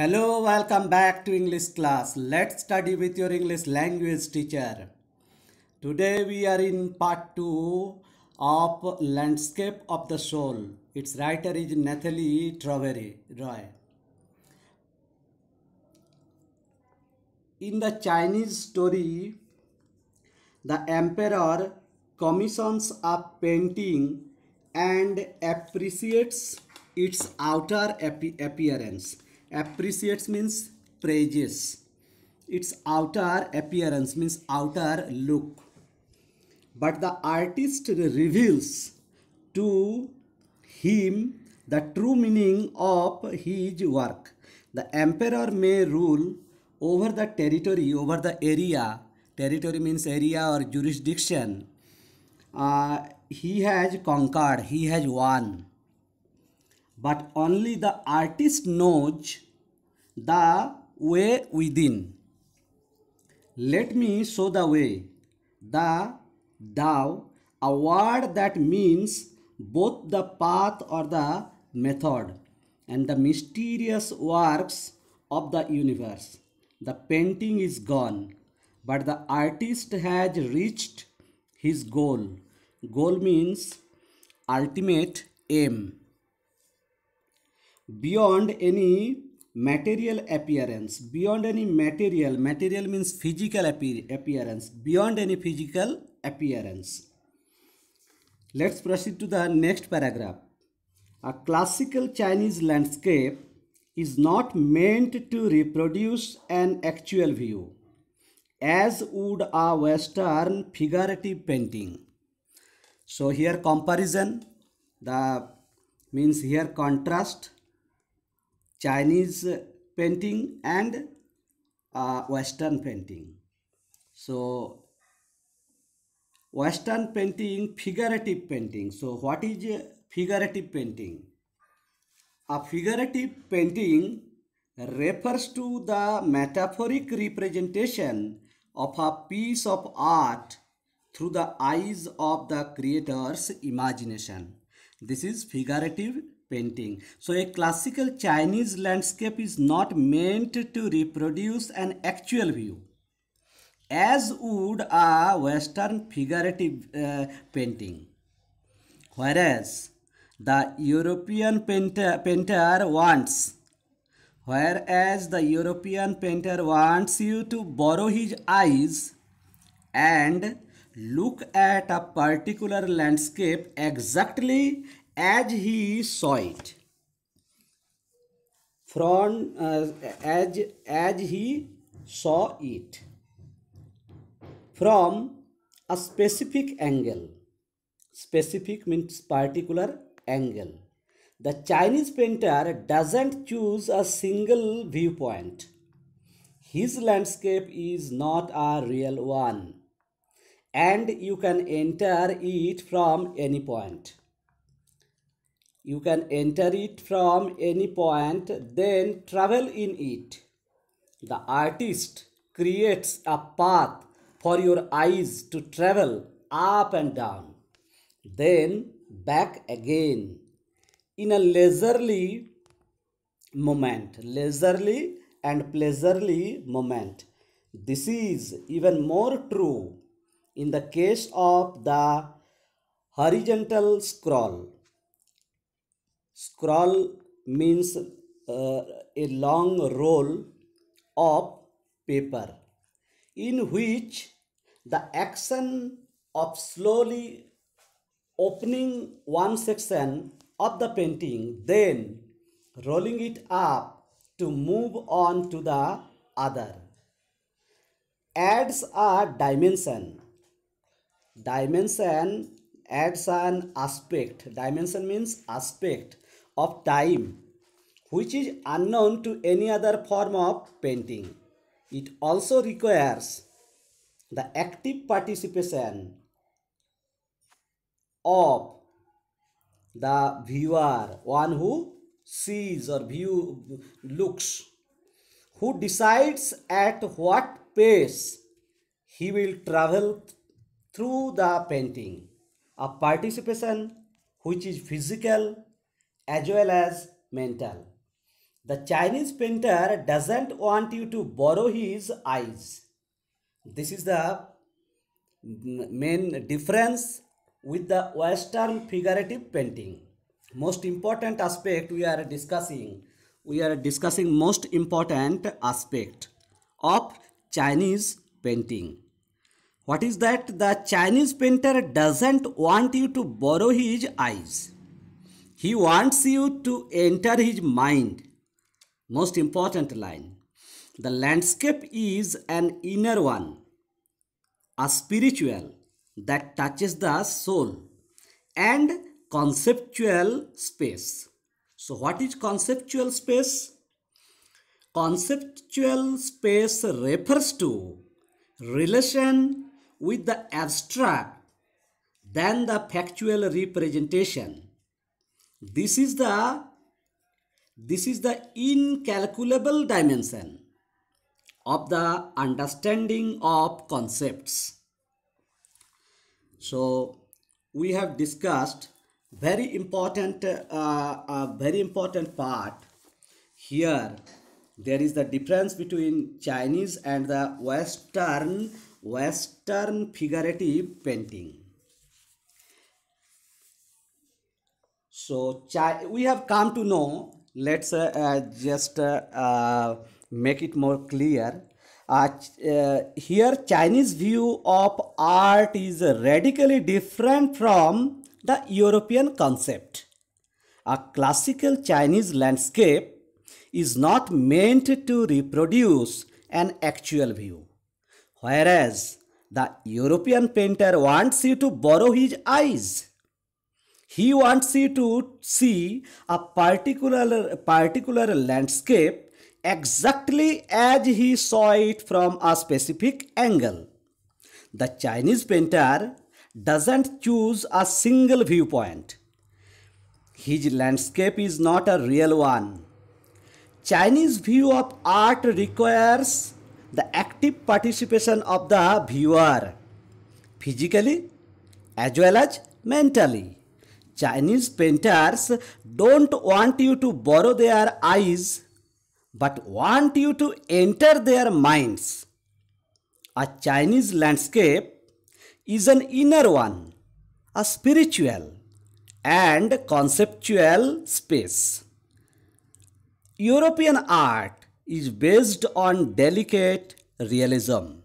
Hello, welcome back to English class. Let's study with your English language teacher. Today we are in part 2 of Landscape of the Soul. Its writer is Nathalie Treveri Roy. In the Chinese story, the emperor commissions a painting and appreciates its outer appearance appreciates means praises its outer appearance means outer look but the artist reveals to him the true meaning of his work the emperor may rule over the territory over the area territory means area or jurisdiction uh, he has conquered he has won but only the artist knows the way within. Let me show the way. The, Dao, a word that means both the path or the method and the mysterious works of the universe. The painting is gone, but the artist has reached his goal. Goal means ultimate aim. Beyond any material appearance beyond any material material means physical appearance beyond any physical appearance let's proceed to the next paragraph a classical chinese landscape is not meant to reproduce an actual view as would a western figurative painting so here comparison the means here contrast Chinese painting and uh, Western painting. So Western painting, figurative painting. So what is figurative painting? A figurative painting refers to the metaphoric representation of a piece of art through the eyes of the creator's imagination. This is figurative painting. So a classical Chinese landscape is not meant to reproduce an actual view as would a western figurative uh, painting. Whereas the European painter, painter wants whereas the European painter wants you to borrow his eyes and look at a particular landscape exactly as he saw it from uh, as as he saw it from a specific angle specific means particular angle the chinese painter doesn't choose a single viewpoint his landscape is not a real one and you can enter it from any point you can enter it from any point then travel in it the artist creates a path for your eyes to travel up and down then back again in a leisurely moment leisurely and pleasurely moment this is even more true in the case of the horizontal scroll Scroll means uh, a long roll of paper in which the action of slowly opening one section of the painting then rolling it up to move on to the other adds a dimension dimension adds an aspect dimension means aspect of time, which is unknown to any other form of painting. It also requires the active participation of the viewer, one who sees or view looks, who decides at what pace he will travel through the painting. A participation which is physical as well as mental. The Chinese painter doesn't want you to borrow his eyes. This is the main difference with the Western figurative painting. Most important aspect we are discussing. We are discussing most important aspect of Chinese painting. What is that? The Chinese painter doesn't want you to borrow his eyes. He wants you to enter his mind. Most important line. The landscape is an inner one, a spiritual that touches the soul, and conceptual space. So, what is conceptual space? Conceptual space refers to relation with the abstract than the factual representation this is the this is the incalculable dimension of the understanding of concepts so we have discussed very important uh, uh very important part here there is the difference between chinese and the western western figurative painting so we have come to know let's uh, uh, just uh, uh make it more clear uh, uh, here chinese view of art is radically different from the european concept a classical chinese landscape is not meant to reproduce an actual view whereas the european painter wants you to borrow his eyes he wants you to see a particular, particular landscape exactly as he saw it from a specific angle. The Chinese painter doesn't choose a single viewpoint. His landscape is not a real one. Chinese view of art requires the active participation of the viewer, physically as well as mentally. Chinese painters don't want you to borrow their eyes but want you to enter their minds. A Chinese landscape is an inner one, a spiritual and conceptual space. European art is based on delicate realism.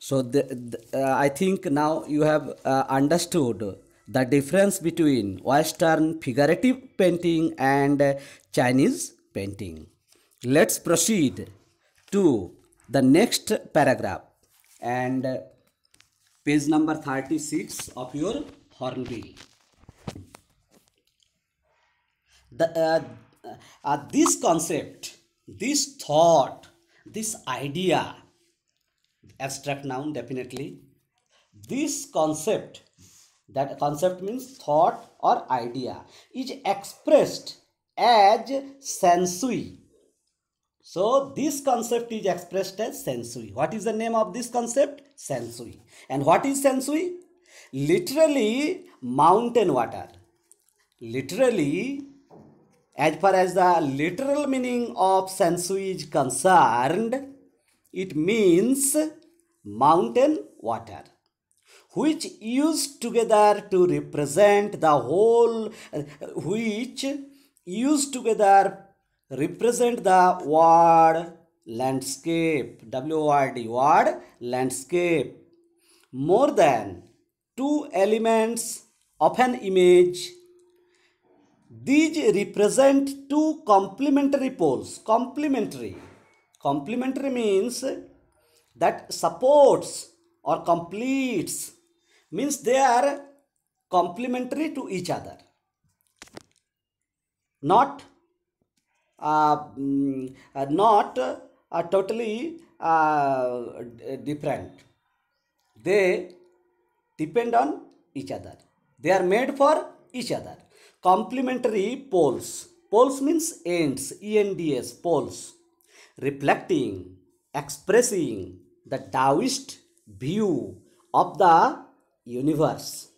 So the, the, uh, I think now you have uh, understood the difference between Western figurative painting and Chinese painting. Let's proceed to the next paragraph and page number 36 of your Hornbill. The, uh, uh, uh, this concept, this thought, this idea, abstract noun definitely, this concept that concept means thought or idea is expressed as sensui so this concept is expressed as sensui what is the name of this concept sensui and what is sensui literally mountain water literally as far as the literal meaning of sensui is concerned it means mountain water which used together to represent the whole which used together represent the word landscape word word landscape more than two elements of an image these represent two complementary poles complementary complementary means that supports or completes means they are complementary to each other not uh, mm, uh, not uh, totally uh, different they depend on each other they are made for each other complementary poles poles means ends ends poles reflecting expressing the taoist view of the universe.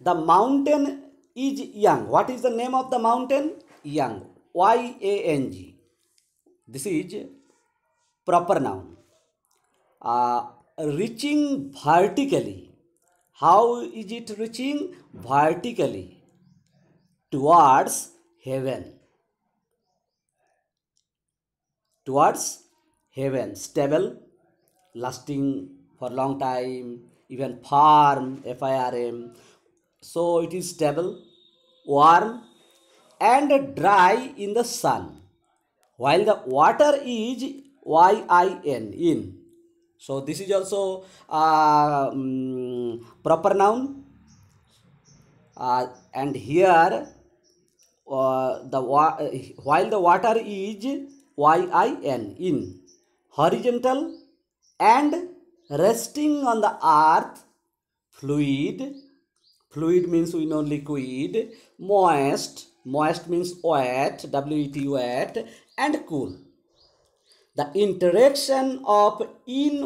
The mountain is young. What is the name of the mountain? Young. Y A N G. This is proper noun. Uh, reaching vertically. How is it reaching? Vertically. Towards heaven. Towards heaven. Stable. Lasting for long time even farm firm so it is stable warm and dry in the sun while the water is yin in so this is also uh, um, proper noun uh, and here uh, the uh, while the water is yin in horizontal and resting on the earth fluid fluid means we know liquid moist moist means wet wet wet and cool the interaction of in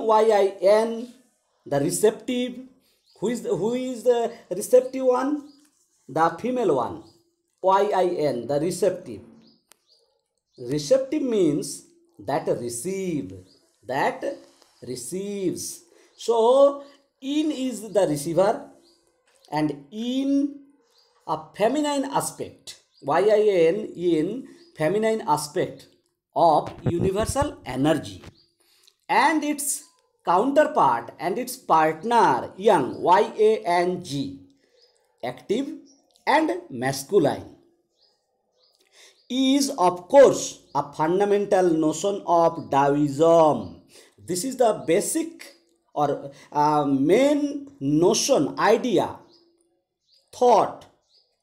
yin the receptive who is the, who is the receptive one the female one yin the receptive receptive means that receive that receives. So, in is the receiver and in a feminine aspect, yin, in feminine aspect of universal energy and its counterpart and its partner yang yang active and masculine is of course a fundamental notion of Taoism this is the basic or uh, main notion, idea, thought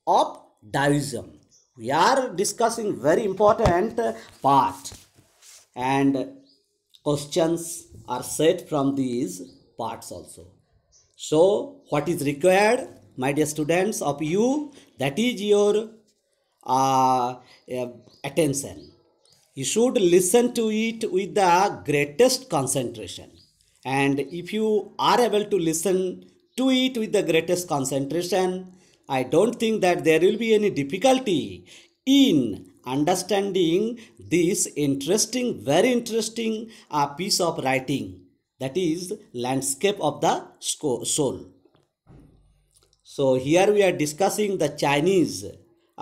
of Taoism. We are discussing very important part and questions are set from these parts also. So what is required my dear students of you that is your uh, attention you should listen to it with the greatest concentration and if you are able to listen to it with the greatest concentration i don't think that there will be any difficulty in understanding this interesting very interesting uh, piece of writing that is landscape of the soul so here we are discussing the chinese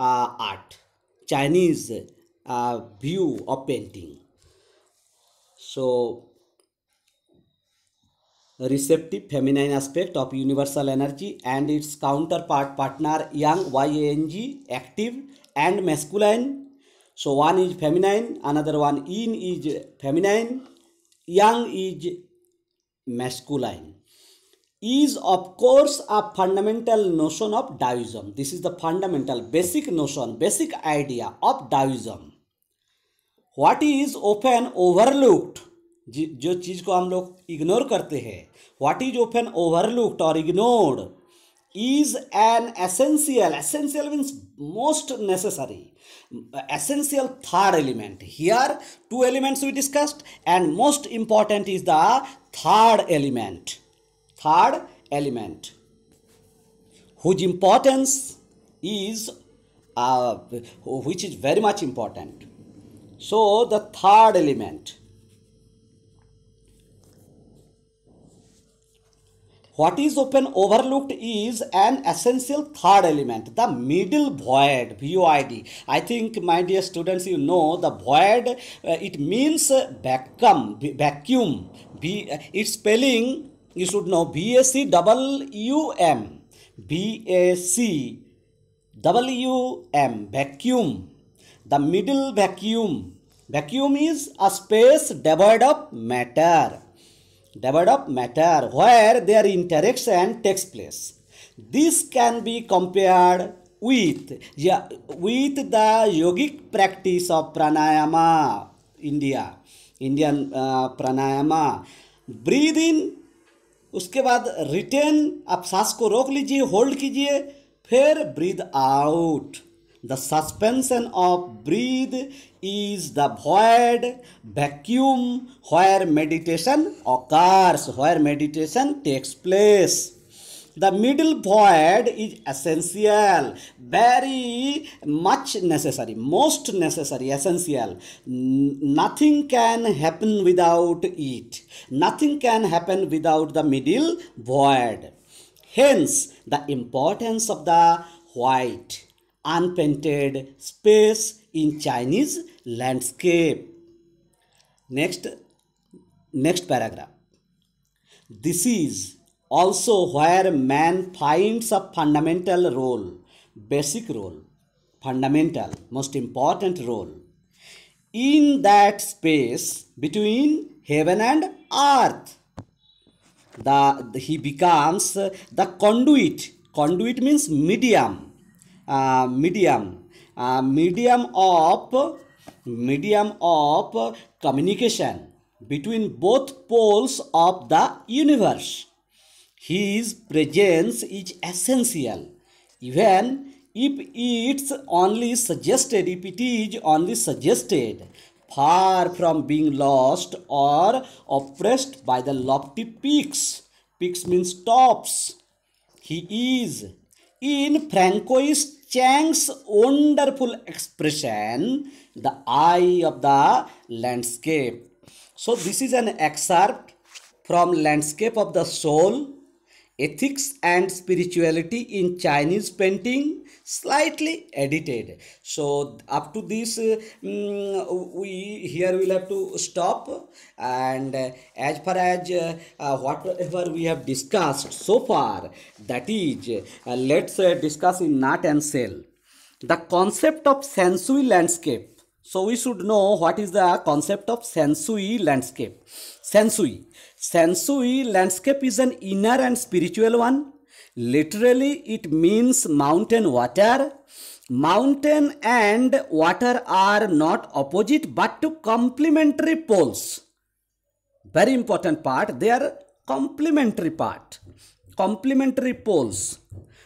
uh, art chinese uh, view of painting so receptive feminine aspect of universal energy and its counterpart partner yang yang active and masculine so one is feminine another one yin is feminine yang is masculine is of course a fundamental notion of Taoism. This is the fundamental basic notion, basic idea of Taoism. What is often overlooked जो चीज़ को हम लोग ignore करते हैं what is often overlooked और ignored is an essential essential means most necessary essential third element here two elements we discussed and most important is the third element third element whose importance is which is very much important So the third element. What is open overlooked is an essential third element, the middle void, VOID. I think, my dear students, you know the void, uh, it means vacuum, vacuum. V, uh, its spelling, you should know, V-A-C double U-M, V-A-C double U-M, vacuum. The middle vacuum vacuum is a space devoid of matter devoid of matter where there interaction takes place this can be compared with या with the yogic practice of pranayama India Indian pranayama breathe in उसके बाद retain आप सांस को रोक लीजिए hold कीजिए फिर breathe out The suspension of breath is the void vacuum where meditation occurs, where meditation takes place. The middle void is essential, very much necessary, most necessary, essential. nothing can happen without it. Nothing can happen without the middle void. Hence, the importance of the white unpainted space in Chinese landscape. Next, next paragraph. This is also where man finds a fundamental role, basic role, fundamental, most important role. In that space between heaven and earth, the, he becomes the conduit. Conduit means medium uh, medium uh, medium of medium of communication between both poles of the universe his presence is essential even if it's only suggested if it is only suggested far from being lost or oppressed by the lofty peaks peaks means tops he is in Francois Chang's wonderful expression, the eye of the landscape. So this is an excerpt from Landscape of the Soul Ethics and Spirituality in Chinese Painting, slightly edited. So up to this, uh, mm, we here will have to stop. And uh, as far as uh, uh whatever we have discussed so far, that is, uh, let's uh, discuss in Nut and Cell. The concept of sensui landscape so we should know what is the concept of sensui landscape. Sensui. Sansui landscape is an inner and spiritual one. Literally, it means mountain water. Mountain and water are not opposite but to complementary poles. Very important part, they are complementary part. Complementary poles.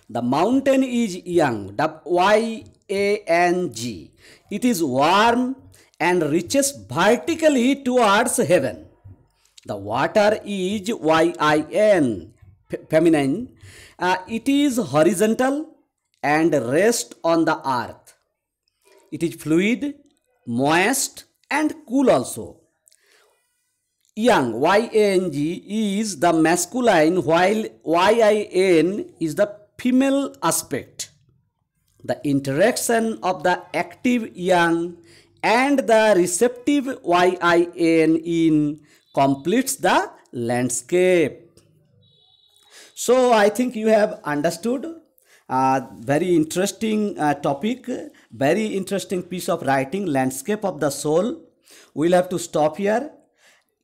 The mountain is young, Y-A-N-G. It is warm and reaches vertically towards heaven. The water is yin, feminine. Uh, it is horizontal and rests on the earth. It is fluid, moist and cool also. Yang, Y-A-N-G is the masculine while Y-I-N is the female aspect. The interaction of the active yang and the receptive yin in completes the landscape. So I think you have understood uh, very interesting uh, topic, very interesting piece of writing, landscape of the soul. We'll have to stop here.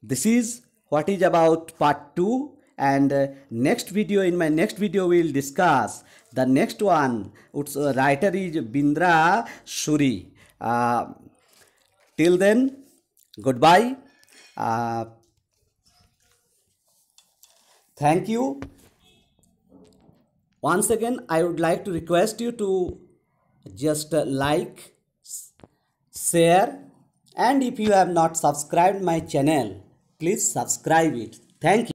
This is what is about part 2 and uh, next video in my next video we will discuss the next one its uh, writer is bindra shuri uh, till then goodbye uh, Thank you. Once again, I would like to request you to just uh, like, share and if you have not subscribed my channel, please subscribe it. Thank you.